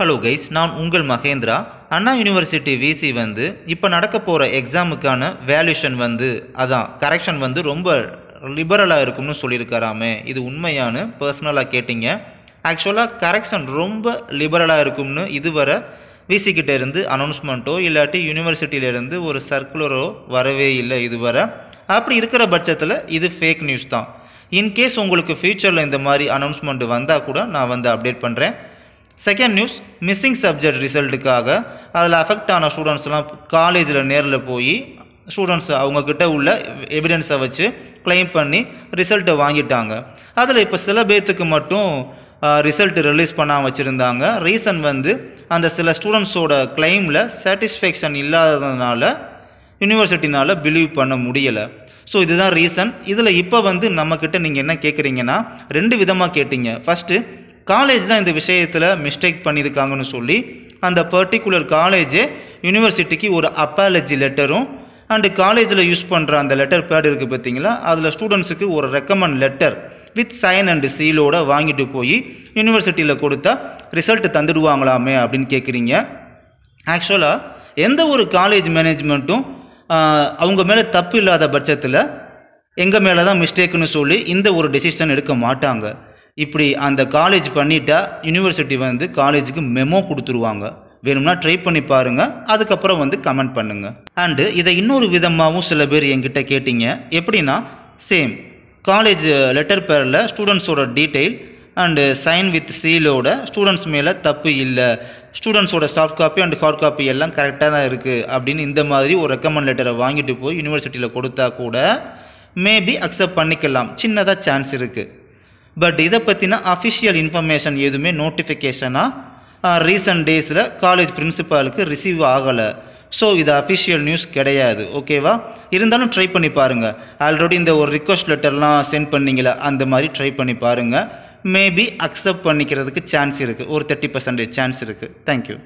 hello guys நான் உங்கள் மகேந்திரா அண்ணா university விசி வந்து இப்போ நடக்க போகிற எக்ஸாமுக்கான வேல்யூஷன் வந்து அதான் கரெக்ஷன் வந்து ரொம்ப லிபரலாக இருக்கும்னு சொல்லியிருக்காராமே இது உண்மையானு பர்சனலாக கேட்டிங்க ஆக்சுவலாக கரெக்ஷன் ரொம்ப லிபரலாக இருக்கும்னு இதுவரை விசிக்கிட்ட இருந்து அனௌன்ஸ்மெண்ட்டோ இல்லாட்டி யூனிவர்சிட்டியிலேருந்து ஒரு சர்க்குலரோ வரவே இல்லை இதுவரை அப்படி இருக்கிற பட்சத்தில் இது ஃபேக் நியூஸ் தான் இன்கேஸ் உங்களுக்கு ஃப்யூச்சரில் இந்த மாதிரி அனௌன்ஸ்மெண்ட் வந்தால் கூட நான் வந்து அப்டேட் பண்ணுறேன் செகண்ட் நியூஸ் மிஸ்ஸிங் சப்ஜெக்ட் ரிசல்ட்டுக்காக அதில் அஃபெக்ட் ஆன ஸ்டூடெண்ட்ஸ்லாம் காலேஜில் நேரில் போய் ஸ்டூடெண்ட்ஸ் அவங்கக்கிட்ட உள்ள எவிடன்ஸை வச்சு கிளைம் பண்ணி ரிசல்ட்டை வாங்கிட்டாங்க அதில் இப்போ சில பேர்த்துக்கு மட்டும் ரிசல்ட் ரிலீஸ் பண்ணாமல் வச்சுருந்தாங்க ரீசன் வந்து அந்த சில ஸ்டூடெண்ட்ஸோட கிளைமில் சாட்டிஸ்ஃபேக்ஷன் இல்லாததுனால யூனிவர்சிட்டினால் பிலீவ் பண்ண முடியலை ஸோ இதுதான் ரீசன் இதில் இப்போ வந்து நம்மக்கிட்ட நீங்கள் என்ன கேட்குறீங்கன்னா ரெண்டு விதமாக கேட்டீங்க ஃபஸ்ட்டு காலேஜ் தான் இந்த விஷயத்தில் மிஸ்டேக் பண்ணியிருக்காங்கன்னு சொல்லி அந்த பர்டிகுலர் காலேஜே யூனிவர்சிட்டிக்கு ஒரு அப்பாலஜி லெட்டரும் அண்டு காலேஜில் யூஸ் பண்ணுற அந்த லெட்டர் பேட் இருக்குது பார்த்தீங்களா அதில் ஸ்டூடெண்ட்ஸுக்கு ஒரு recommend letter with sign and சீலோட வாங்கிட்டு போய் யூனிவர்சிட்டியில் கொடுத்தா ரிசல்ட் தந்துடுவாங்களாமே அப்படின்னு கேட்குறீங்க ஆக்சுவலாக எந்த ஒரு காலேஜ் மேனேஜ்மெண்ட்டும் அவங்க மேலே தப்பு இல்லாத பட்சத்தில் எங்கள் மேலே தான் மிஸ்டேக்குன்னு சொல்லி இந்த ஒரு டெசிஷன் எடுக்க மாட்டாங்க இப்படி அந்த காலேஜ் பண்ணிட்டா யூனிவர்சிட்டி வந்து காலேஜுக்கு மெமோ கொடுத்துருவாங்க வேணும்னா ட்ரை பண்ணி பாருங்கள் அதுக்கப்புறம் வந்து கமெண்ட் பண்ணுங்கள் அண்டு இதை இன்னொரு விதமாகவும் சில பேர் என்கிட்ட கேட்டிங்க எப்படின்னா சேம் காலேஜ் லெட்டர் பேரில் ஸ்டூடெண்ட்ஸோட டீட்டெயில் அண்டு சைன் வித் சீலோட ஸ்டூடெண்ட்ஸ் மேலே தப்பு இல்லை ஸ்டூடெண்ட்ஸோட soft copy and hard copy எல்லாம் கரெக்டாக தான் இருக்குது அப்படின்னு இந்த மாதிரி ஒரு ரெக்கமெண்ட் லெட்டரை வாங்கிட்டு போய் யூனிவர்சிட்டியில் கொடுத்தா கூட மேபி அக்செப்ட் பண்ணிக்கலாம் சின்னதாக சான்ஸ் இருக்குது பட் இதை பற்றின அஃபிஷியல் இன்ஃபர்மேஷன் எதுவுமே நோட்டிஃபிகேஷனாக ரீசன்ட் டேஸில் காலேஜ் பிரின்சிபாலுக்கு ரிசீவ் ஆகலை ஸோ இது அஃபிஷியல் நியூஸ் கிடையாது ஓகேவா இருந்தாலும் ட்ரை பண்ணி பாருங்கள் ஆல்ரெடி இந்த ஒரு ரிக்வஸ்ட் லெட்டர்லாம் சென்ட் பண்ணிங்களா அந்த மாதிரி ட்ரை பண்ணி பாருங்கள் மேபி அக்செப்ட் பண்ணிக்கிறதுக்கு சான்ஸ் இருக்குது ஒரு தேர்ட்டி பர்சன்டேஜ் சான்ஸ் இருக்குது தேங்க்யூ